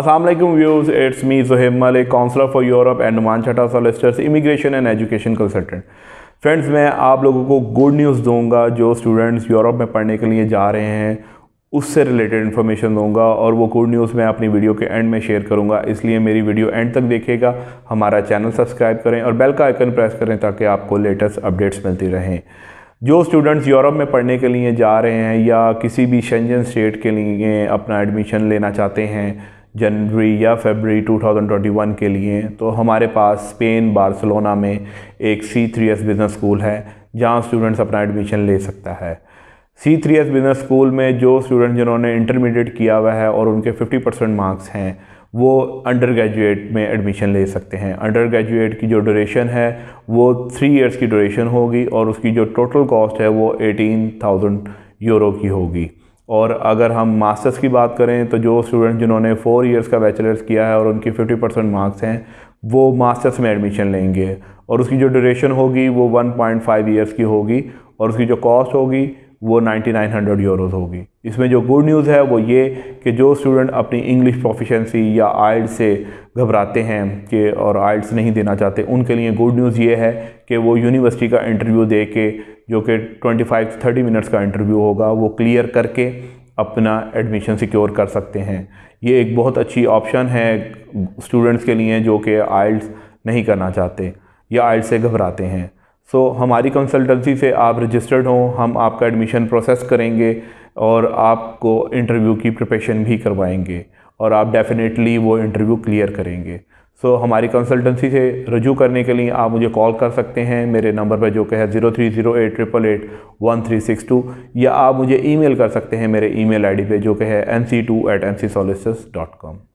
Assalamualaikum views it's me Zohaib Malik, counsellor for Europe and Numan Chata Solicitors, Immigration and Education friends मैं आप लोगों को good news दूंगा जो students Europe में पढ़ने के लिए जा रहे हैं उससे रिलेटेड इन्फॉर्मेशन दूंगा और वो गुड न्यूज़ मैं अपनी वीडियो के एंड में शेयर करूंगा इसलिए मेरी वीडियो एंड तक देखेगा हमारा चैनल सब्सक्राइब करें और बेल का आइकन प्रेस करें ताकि आपको लेटेस्ट अपडेट्स मिलती रहें जो स्टूडेंट्स यूरोप में पढ़ने के लिए जा रहे हैं या किसी भी शेंजन स्टेट के लिए अपना एडमिशन लेना चाहते हैं जनवरी या फेबररी 2021 के लिए तो हमारे पास स्पेन बार्सिलोना में एक C three S business school है जहाँ स्टूडेंट्स अपना एडमिशन ले सकता है C three S business school में जो स्टूडेंट जिन्होंने इंटरमीडिएट किया हुआ है और उनके 50 परसेंट मार्क्स हैं वो अंडर ग्रेजुएट में एडमिशन ले सकते हैं अंडर ग्रेजुएट की जो ड्यूरेशन है वो थ्री इयर्स की ड्यूरेशन होगी और उसकी जो टोटल कॉस्ट है वो एटीन थाउजेंड यूरो की होगी और अगर हम मास्टर्स की बात करें तो जो स्टूडेंट जिन्होंने फ़ोर इयर्स का बैचलर्स किया है और उनकी फिफ्टी परसेंट मार्क्स हैं वो मास्टर्स में एडमिशन लेंगे और उसकी जो ड्यूरेशन होगी वो वन पॉइंट फाइव ईयर्स की होगी और उसकी जो कॉस्ट होगी वो 9900 यूरोस होगी इसमें जो गुड न्यूज़ है वो ये कि जो स्टूडेंट अपनी इंग्लिश प्रोफिशेंसी या आइल्ड से घबराते हैं कि और आइल्स नहीं देना चाहते उनके लिए गुड न्यूज़ ये है कि वो यूनिवर्सिटी का इंटरव्यू दे के जो कि 25 30 मिनट्स का इंटरव्यू होगा वो क्लियर करके अपना एडमिशन सिक्योर कर सकते हैं ये एक बहुत अच्छी ऑप्शन है स्टूडेंट्स के लिए जो कि आइल्स नहीं करना चाहते या आइल्स से घबराते हैं सो so, हमारी कंसल्टेंसी से आप रजिस्टर्ड हों हम आपका एडमिशन प्रोसेस करेंगे और आपको इंटरव्यू की प्रिपरेशन भी करवाएंगे और आप डेफ़िनेटली वो इंटरव्यू क्लियर करेंगे सो so, हमारी कंसल्टेंसी से रजू करने के लिए आप मुझे कॉल कर सकते हैं मेरे नंबर पर जो कि है zero three zero eight triple eight one three six two या आप मुझे ईमेल कर सकते हैं मेरे ईमेल आईडी पे जो कि है N C two eight N C solicitors dot com